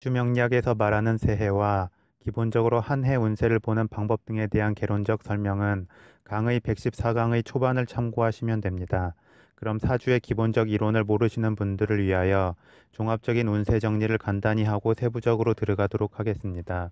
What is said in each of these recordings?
주명약에서 말하는 새해와 기본적으로 한 해 운세를 보는 방법 등에 대한 개론적 설명은 강의 114강의 초반을 참고하시면 됩니다. 그럼 사주의 기본적 이론을 모르시는 분들을 위하여 종합적인 운세 정리를 간단히 하고 세부적으로 들어가도록 하겠습니다.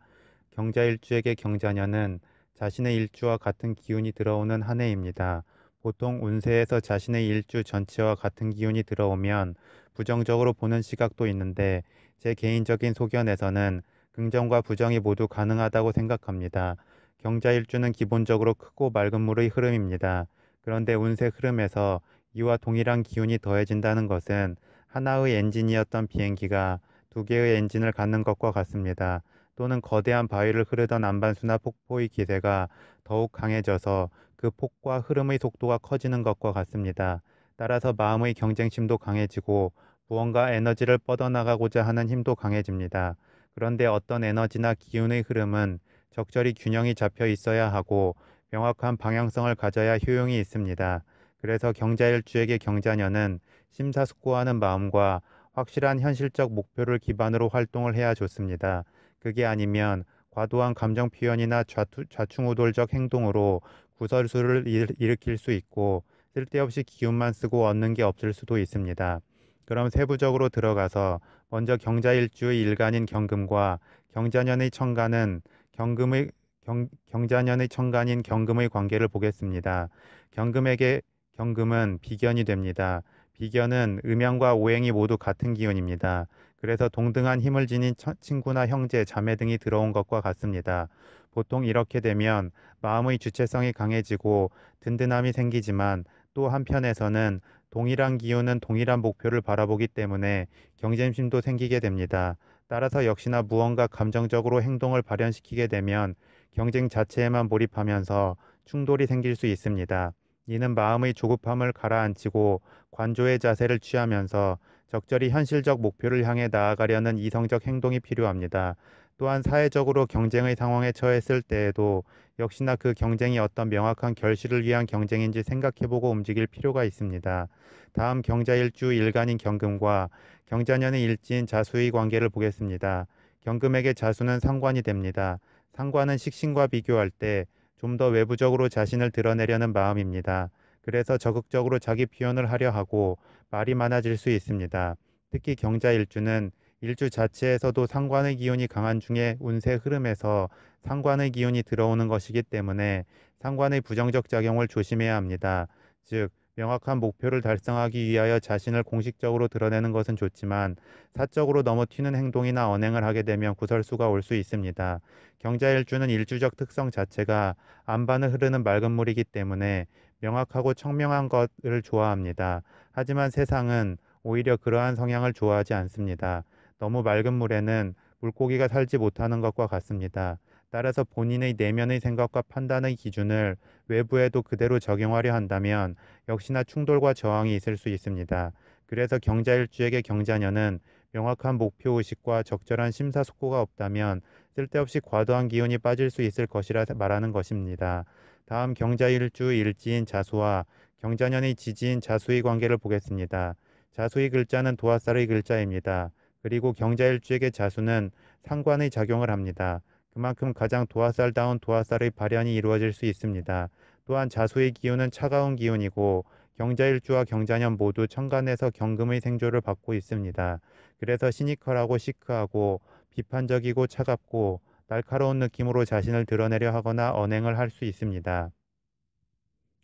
경자일주에게 경자년은 자신의 일주와 같은 기운이 들어오는 한 해입니다. 보통 운세에서 자신의 일주 전체와 같은 기운이 들어오면 부정적으로 보는 시각도 있는데 제 개인적인 소견에서는 긍정과 부정이 모두 가능하다고 생각합니다. 경자일주는 기본적으로 크고 맑은 물의 흐름입니다. 그런데 운세 흐름에서 이와 동일한 기운이 더해진다는 것은 하나의 엔진이었던 비행기가 두 개의 엔진을 갖는 것과 같습니다. 또는 거대한 바위를 흐르던 안반수나 폭포의 기세가 더욱 강해져서 그 폭과 흐름의 속도가 커지는 것과 같습니다. 따라서 마음의 경쟁심도 강해지고 무언가 에너지를 뻗어나가고자 하는 힘도 강해집니다. 그런데 어떤 에너지나 기운의 흐름은 적절히 균형이 잡혀 있어야 하고 명확한 방향성을 가져야 효용이 있습니다. 그래서 경자일주에게 경자년은 심사숙고하는 마음과 확실한 현실적 목표를 기반으로 활동을 해야 좋습니다. 그게 아니면 과도한 감정 표현이나 좌투, 좌충우돌적 행동으로 구설수를 일, 일으킬 수 있고 쓸데없이 기운만 쓰고 얻는 게 없을 수도 있습니다. 그럼 세부적으로 들어가서 먼저 경자일주의 일간인 경금과 경자년의 청간은 경금의 경, 경자년의 청간인 경금의 관계를 보겠습니다. 경금에게 경금은 비견이 됩니다. 비견은 음양과 오행이 모두 같은 기운입니다. 그래서 동등한 힘을 지닌 친구나 형제, 자매 등이 들어온 것과 같습니다. 보통 이렇게 되면 마음의 주체성이 강해지고 든든함이 생기지만 또 한편에서는 동일한 기운은 동일한 목표를 바라보기 때문에 경쟁심도 생기게 됩니다. 따라서 역시나 무언가 감정적으로 행동을 발현시키게 되면 경쟁 자체에만 몰입하면서 충돌이 생길 수 있습니다. 이는 마음의 조급함을 가라앉히고 관조의 자세를 취하면서 적절히 현실적 목표를 향해 나아가려는 이성적 행동이 필요합니다. 또한 사회적으로 경쟁의 상황에 처했을 때에도 역시나 그 경쟁이 어떤 명확한 결실을 위한 경쟁인지 생각해보고 움직일 필요가 있습니다. 다음 경자일주 일간인 경금과 경자년의 일진 자수의 관계를 보겠습니다. 경금에게 자수는 상관이 됩니다. 상관은 식신과 비교할 때 좀 더 외부적으로 자신을 드러내려는 마음입니다. 그래서 적극적으로 자기 표현을 하려 하고 말이 많아질 수 있습니다. 특히 경자 일주는 일주 자체에서도 상관의 기운이 강한 중에 운세 흐름에서 상관의 기운이 들어오는 것이기 때문에 상관의 부정적 작용을 조심해야 합니다. 즉, 명확한 목표를 달성하기 위하여 자신을 공식적으로 드러내는 것은 좋지만 사적으로 너무 튀는 행동이나 언행을 하게 되면 구설수가 올 수 있습니다. 경자일주는 일주적 특성 자체가 안반을 흐르는 맑은 물이기 때문에 명확하고 청명한 것을 좋아합니다. 하지만 세상은 오히려 그러한 성향을 좋아하지 않습니다. 너무 맑은 물에는 물고기가 살지 못하는 것과 같습니다. 따라서 본인의 내면의 생각과 판단의 기준을 외부에도 그대로 적용하려 한다면 역시나 충돌과 저항이 있을 수 있습니다. 그래서 경자일주에게 경자년은 명확한 목표 의식과 적절한 심사숙고가 없다면 쓸데없이 과도한 기운이 빠질 수 있을 것이라 말하는 것입니다. 다음 경자일주 일지인 자수와 경자년의 지지인 자수의 관계를 보겠습니다. 자수의 글자는 도화살의 글자입니다. 그리고 경자일주에게 자수는 상관의 작용을 합니다. 그만큼 가장 도화살다운 도화살의 발현이 이루어질 수 있습니다. 또한 자수의 기운은 차가운 기운이고 경자일주와 경자년 모두 천간에서 경금의 생조를 받고 있습니다. 그래서 시니컬하고 시크하고 비판적이고 차갑고 날카로운 느낌으로 자신을 드러내려 하거나 언행을 할 수 있습니다.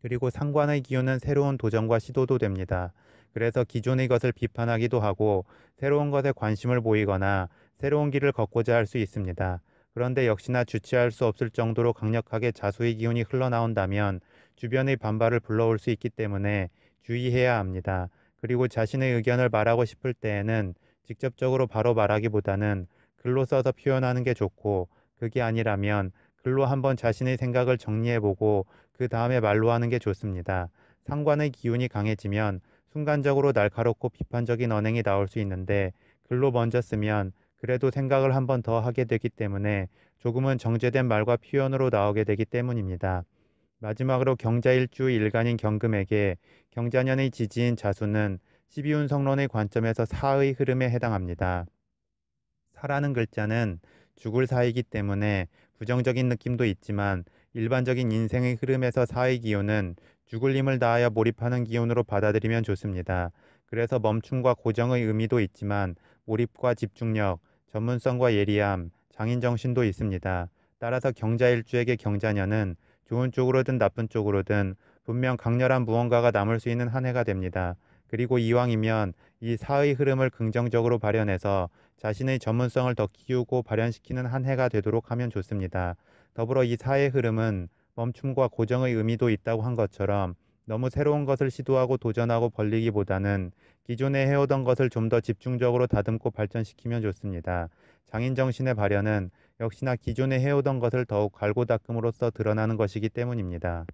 그리고 상관의 기운은 새로운 도전과 시도도 됩니다. 그래서 기존의 것을 비판하기도 하고 새로운 것에 관심을 보이거나 새로운 길을 걷고자 할 수 있습니다. 그런데 역시나 주체할 수 없을 정도로 강력하게 자수의 기운이 흘러나온다면 주변의 반발을 불러올 수 있기 때문에 주의해야 합니다. 그리고 자신의 의견을 말하고 싶을 때에는 직접적으로 바로 말하기보다는 글로 써서 표현하는 게 좋고 그게 아니라면 글로 한번 자신의 생각을 정리해보고 그 다음에 말로 하는 게 좋습니다. 상관의 기운이 강해지면 순간적으로 날카롭고 비판적인 언행이 나올 수 있는데 글로 먼저 쓰면 그래도 생각을 한 번 더 하게 되기 때문에 조금은 정제된 말과 표현으로 나오게 되기 때문입니다. 마지막으로 경자일주 일간인 경금에게 경자년의 지지인 자수는 12운 성론의 관점에서 사의 흐름에 해당합니다. 사라는 글자는 죽을 사이기 때문에 부정적인 느낌도 있지만 일반적인 인생의 흐름에서 사의 기운은 죽을 힘을 다하여 몰입하는 기운으로 받아들이면 좋습니다. 그래서 멈춤과 고정의 의미도 있지만 몰입과 집중력, 전문성과 예리함, 장인 정신도 있습니다. 따라서 경자일주에게 경자년은 좋은 쪽으로든 나쁜 쪽으로든 분명 강렬한 무언가가 남을 수 있는 한 해가 됩니다. 그리고 이왕이면 이 사의 흐름을 긍정적으로 발현해서 자신의 전문성을 더 키우고 발현시키는 한 해가 되도록 하면 좋습니다. 더불어 이 사의 흐름은 멈춤과 고정의 의미도 있다고 한 것처럼 너무 새로운 것을 시도하고 도전하고 벌리기보다는 기존에 해오던 것을 좀 더 집중적으로 다듬고 발전시키면 좋습니다. 장인 정신의 발현은 역시나 기존에 해오던 것을 더욱 갈고 닦음으로써 드러나는 것이기 때문입니다.